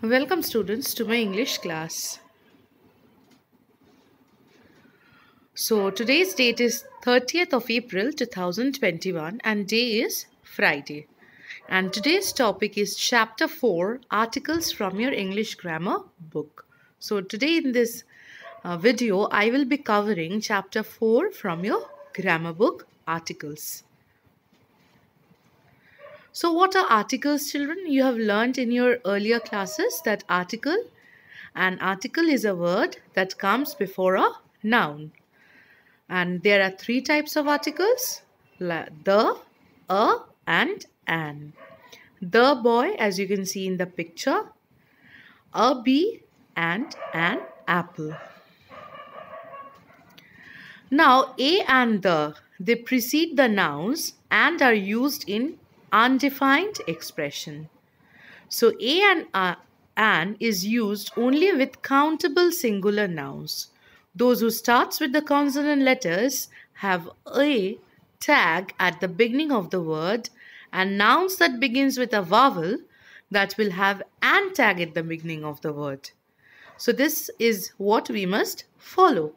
Welcome students to my English class. So today's date is 30th of April 2021 and day is Friday. And today's topic is chapter 4 articles from your English grammar book. So today in this uh, video I will be covering chapter 4 from your grammar book articles. So what are articles children? You have learned in your earlier classes that article. An article is a word that comes before a noun. And there are three types of articles. The, a and an. The boy as you can see in the picture. A bee and an apple. Now a and the, they precede the nouns and are used in undefined expression. So a and uh, an is used only with countable singular nouns. Those who starts with the consonant letters have a tag at the beginning of the word and nouns that begins with a vowel that will have an tag at the beginning of the word. So this is what we must follow.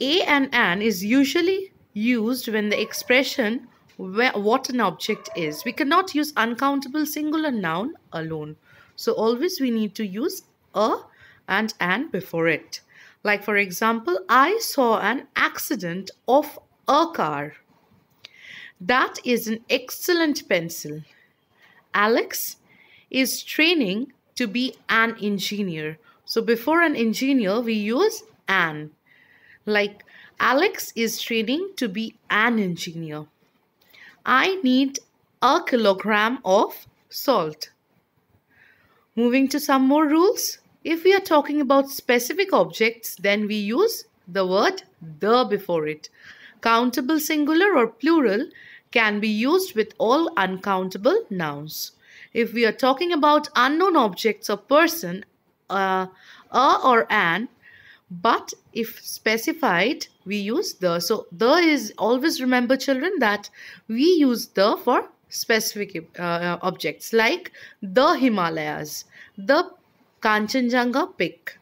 A and an is usually used when the expression where, what an object is. We cannot use uncountable singular noun alone. So always we need to use a and an before it. Like for example, I saw an accident of a car. That is an excellent pencil. Alex is training to be an engineer. So before an engineer, we use an. Like Alex is training to be an engineer. I need a kilogram of salt. Moving to some more rules. If we are talking about specific objects, then we use the word the before it. Countable singular or plural can be used with all uncountable nouns. If we are talking about unknown objects or person, uh, a or an but if specified we use the so the is always remember children that we use the for specific uh, objects like the himalayas the kanchenjunga peak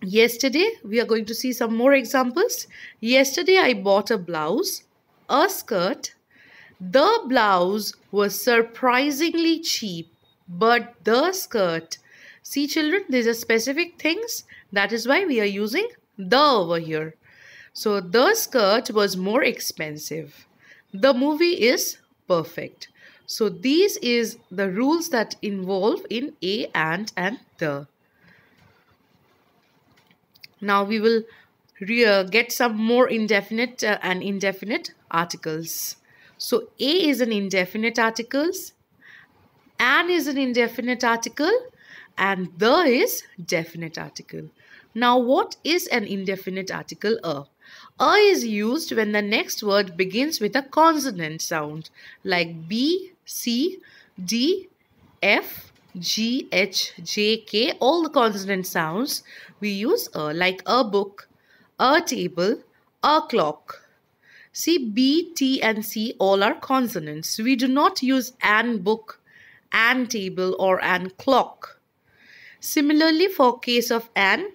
yesterday we are going to see some more examples yesterday i bought a blouse a skirt the blouse was surprisingly cheap but the skirt see children these are specific things that is why we are using the over here. So the skirt was more expensive. The movie is perfect. So these is the rules that involve in a and and the. Now we will uh, get some more indefinite uh, and indefinite articles. So a is an indefinite articles, an is an indefinite article and the is definite article. Now, what is an indefinite article a? A is used when the next word begins with a consonant sound like B, C, D, F, G, H, J, K, all the consonant sounds. We use a like a book, a table, a clock. See, B, T, and C all are consonants. We do not use an book, an table, or an clock. Similarly, for case of an,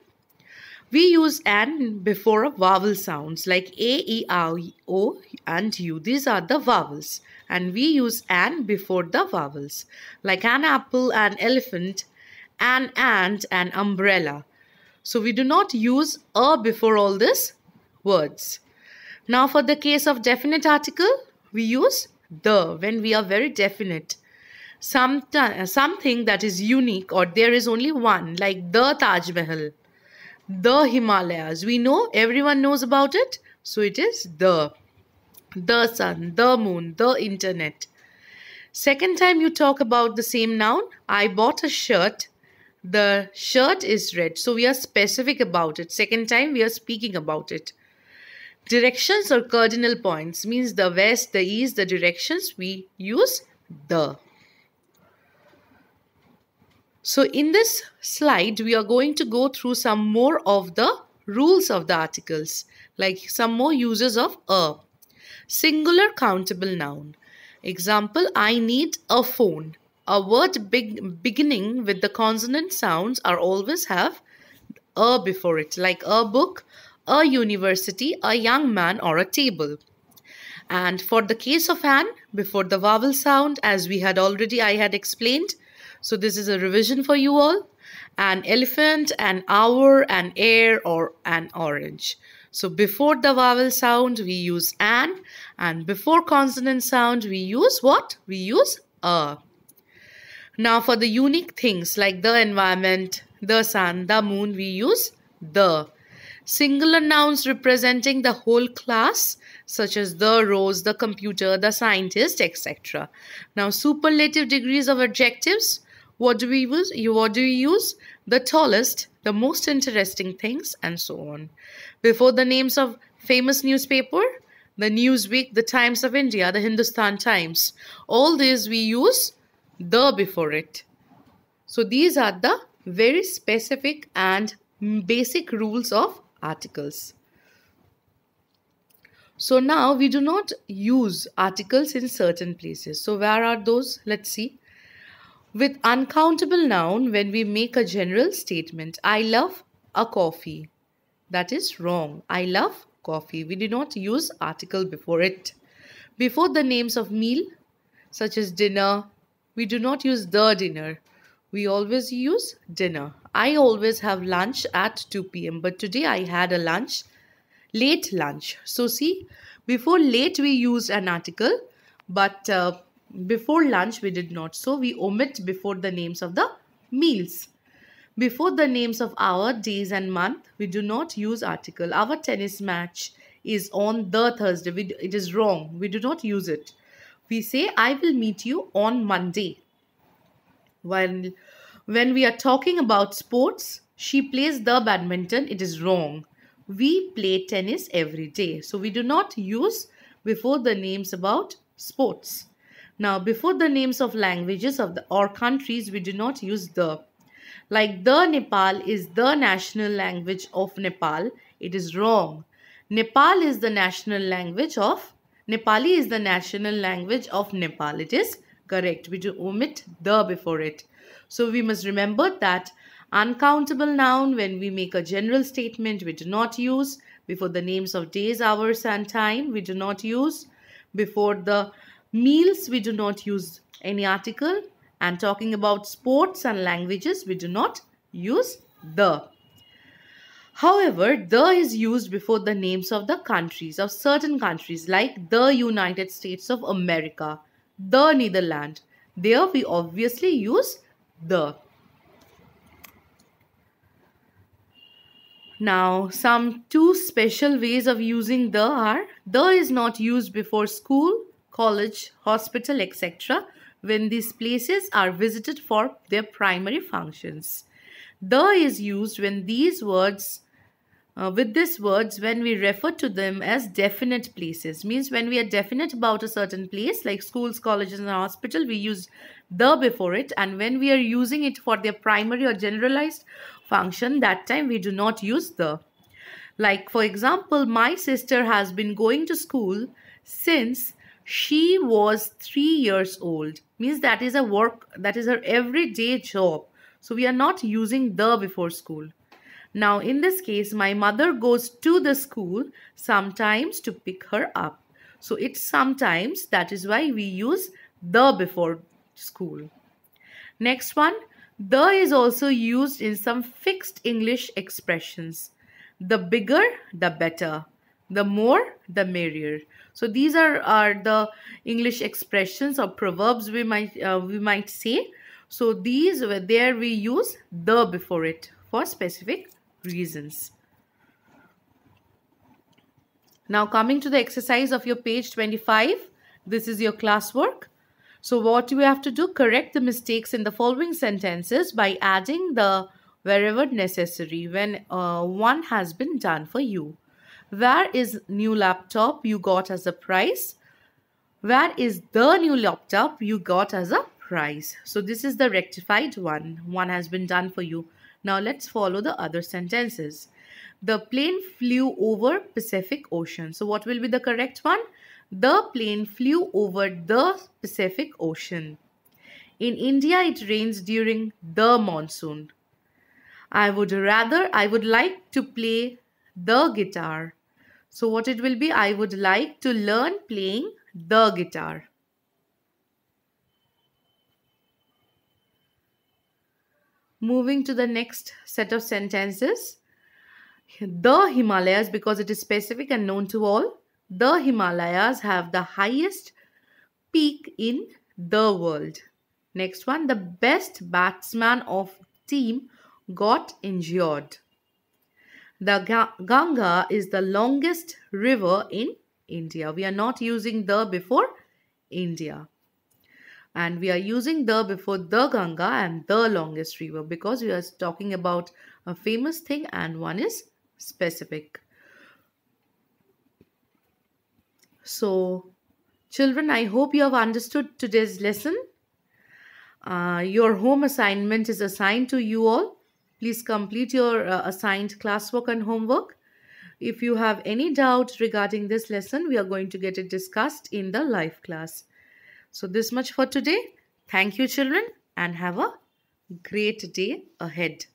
we use an before a vowel sounds like A, E, I, O and U. These are the vowels. And we use an before the vowels like an apple, an elephant, an ant, an umbrella. So we do not use a before all these words. Now for the case of definite article, we use the when we are very definite. Some, something that is unique or there is only one like the Taj Mahal the Himalayas. We know, everyone knows about it. So it is the. The sun, the moon, the internet. Second time you talk about the same noun, I bought a shirt. The shirt is red. So we are specific about it. Second time we are speaking about it. Directions or cardinal points means the west, the east, the directions we use the. So in this slide, we are going to go through some more of the rules of the articles, like some more uses of a. Singular countable noun. Example, I need a phone. A word big, beginning with the consonant sounds are always have a before it, like a book, a university, a young man or a table. And for the case of an, before the vowel sound, as we had already, I had explained, so this is a revision for you all. An elephant, an hour, an air or an orange. So before the vowel sound we use an and before consonant sound we use what? We use a. Now for the unique things like the environment, the sun, the moon we use the. Singular nouns representing the whole class such as the rose, the computer, the scientist, etc. Now, superlative degrees of adjectives what do we use? What do you use? The tallest, the most interesting things, and so on. Before the names of famous newspaper, the Newsweek, the Times of India, the Hindustan Times. All these we use the before it. So these are the very specific and basic rules of articles. So now we do not use articles in certain places. So where are those? Let's see with uncountable noun when we make a general statement. I love a coffee. That is wrong. I love coffee. We do not use article before it. Before the names of meal, such as dinner, we do not use the dinner. We always use dinner. I always have lunch at 2 p.m. But today I had a lunch, late lunch. So see, before late we used an article, but uh, before lunch, we did not. So, we omit before the names of the meals. Before the names of our days and month, we do not use article. Our tennis match is on the Thursday. We, it is wrong. We do not use it. We say, I will meet you on Monday. When, when we are talking about sports, she plays the badminton. It is wrong. We play tennis every day. So we do not use before the names about sports. Now, before the names of languages of the, or countries, we do not use the. Like the Nepal is the national language of Nepal. It is wrong. Nepal is the national language of Nepali is the national language of Nepal. It is correct. We do omit the before it. So we must remember that uncountable noun when we make a general statement we do not use. Before the names of days, hours and time we do not use. Before the Meals, we do not use any article. And talking about sports and languages, we do not use the. However, the is used before the names of the countries, of certain countries like the United States of America, the Netherlands. There we obviously use the. Now, some two special ways of using the are the is not used before school college, hospital, etc. when these places are visited for their primary functions. The is used when these words uh, with these words when we refer to them as definite places means when we are definite about a certain place like schools colleges and hospital we use the before it and when we are using it for their primary or generalized function that time we do not use the like for example my sister has been going to school since she was three years old means that is a work that is her everyday job so we are not using the before school now in this case my mother goes to the school sometimes to pick her up so it's sometimes that is why we use the before school next one the is also used in some fixed english expressions the bigger the better the more, the merrier. So these are, are the English expressions or proverbs we might, uh, we might say. So these, were there we use the before it for specific reasons. Now coming to the exercise of your page 25. This is your classwork. So what you have to do? Correct the mistakes in the following sentences by adding the wherever necessary when uh, one has been done for you. Where is new laptop you got as a price? Where is the new laptop you got as a price? So this is the rectified one. One has been done for you. Now let's follow the other sentences. The plane flew over Pacific Ocean. So what will be the correct one? The plane flew over the Pacific Ocean. In India, it rains during the monsoon. I would rather, I would like to play the guitar. So what it will be, I would like to learn playing the guitar. Moving to the next set of sentences. The Himalayas, because it is specific and known to all, the Himalayas have the highest peak in the world. Next one, the best batsman of team got injured. The Ganga is the longest river in India. We are not using the before India. And we are using the before the Ganga and the longest river because we are talking about a famous thing and one is specific. So, children, I hope you have understood today's lesson. Uh, your home assignment is assigned to you all. Please complete your uh, assigned classwork and homework. If you have any doubt regarding this lesson, we are going to get it discussed in the live class. So this much for today. Thank you children and have a great day ahead.